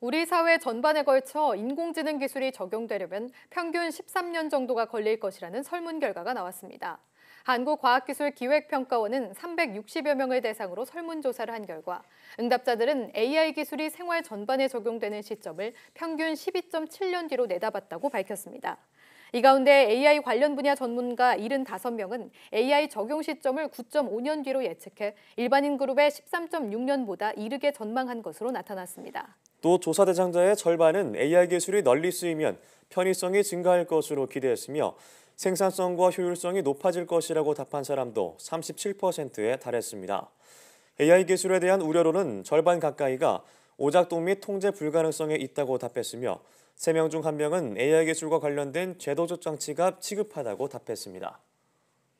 우리 사회 전반에 걸쳐 인공지능 기술이 적용되려면 평균 13년 정도가 걸릴 것이라는 설문 결과가 나왔습니다. 한국과학기술기획평가원은 360여 명을 대상으로 설문조사를 한 결과 응답자들은 AI 기술이 생활 전반에 적용되는 시점을 평균 12.7년 뒤로 내다봤다고 밝혔습니다. 이 가운데 AI 관련 분야 전문가 75명은 AI 적용 시점을 9.5년 뒤로 예측해 일반인 그룹의 13.6년보다 이르게 전망한 것으로 나타났습니다. 또 조사 대상자의 절반은 AI 기술이 널리 쓰이면 편의성이 증가할 것으로 기대했으며 생산성과 효율성이 높아질 것이라고 답한 사람도 37%에 달했습니다. AI 기술에 대한 우려로는 절반 가까이가 오작동 및 통제 불가능성에 있다고 답했으며 3명 중 1명은 AI 기술과 관련된 제도적 장치가 취급하다고 답했습니다.